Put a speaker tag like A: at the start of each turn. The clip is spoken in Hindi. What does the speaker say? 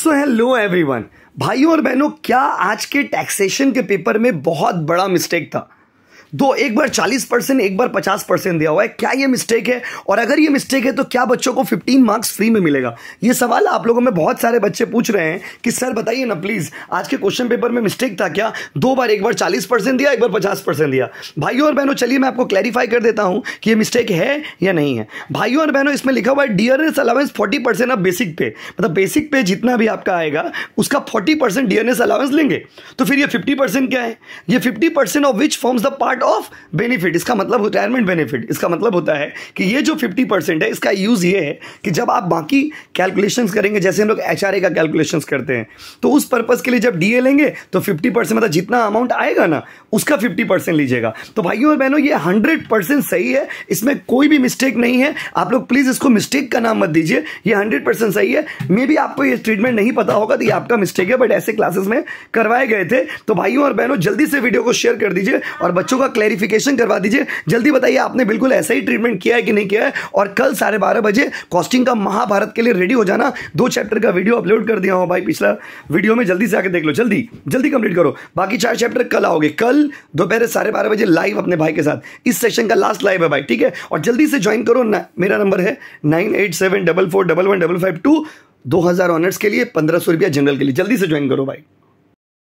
A: सो हेलो एवरीवन भाइयों और बहनों क्या आज के टैक्सेशन के पेपर में बहुत बड़ा मिस्टेक था दो एक बार चालीस परसेंट एक बार पचास परसेंट दिया हुआ है क्या ये मिस्टेक है और अगर ये मिस्टेक है तो क्या बच्चों को फिफ्टीन मार्क्स फ्री में मिलेगा ये सवाल आप लोगों में बहुत सारे बच्चे पूछ रहे हैं कि सर बताइए ना प्लीज़ आज के क्वेश्चन पेपर में मिस्टेक था क्या दो बार एक बार चालीस परसेंट दिया एक बार पचास परसेंट दिया भाइयों और बहनों चलिए मैं आपको क्लैरिफाई कर देता हूँ कि यह मिस्टेक है या नहीं है भाइयों और बहनों इसमें लिखा हुआ है dearness allowance forty percent of basic pay मतलब बेसिक पे जितना भी आपका आएगा उसका फोर्टी परसेंट डियरनेस अलाउंस लेंगे तो फिर ये फिफ्टी परसेंट क्या है ये fifty percent of which forms the part part of benefit इसका मतलब रिटायरमेंट बेनिफिट इसका मतलब होता है कि ये जो 50 परसेंट है इसका यूज़ ये है कि जब आप बाकी कैलकुलेशन करेंगे जैसे हम लोग एच का कैलकुलेशन करते हैं तो उस पर्पज़ के लिए जब डी लेंगे तो फिफ्टी मतलब जितना अमाउंट आएगा ना उसका फिफ्टी लीजिएगा तो भाइयों और बहनों ये हंड्रेड सही है इसमें कोई भी मिस्टेक नहीं है आप लोग प्लीज़ इसको मिस्टेक का नाम मत दीजिए ये हंड्रेड परसेंट सही है मे भी आपको ये ट्रीटमेंट नहीं पता होगा तो ये आपका मिस्टेक है बट ऐसे क्लासेस में करवाए गए थे तो भाइयों और बहनों जल्दी से वीडियो को शेयर कर दीजिए और बच्चों का थोड़ा क्लेरिफिकेशन करवा दीजिए जल्दी बताइए आपने बिल्कुल ऐसा ही ट्रीटमेंट किया है कि नहीं किया है और कल साढ़े बारह बजे कॉस्टिंग का महाभारत के लिए रेडी हो जाना दो चैप्टर का वीडियो अपलोड कर दिया हो भाई पिछला वीडियो में जल्दी से आकर देख लो जल्दी जल्दी कंप्लीट करो बाकी चार चैप्टर कल आओगे कल दोपहर साढ़े बारह बजे लाइव अपने भाई के साथ इस सेशन का लास्ट लाइव है भाई ठीक है और जल्दी से ज्वाइन करो मेरा नंबर है nine eight seven double four double one double five two दो हज़ार ऑनर्स के लिए पंद्रह सौ रुपया जनरल के लिए जल्दी से ज्वाइन करो भाई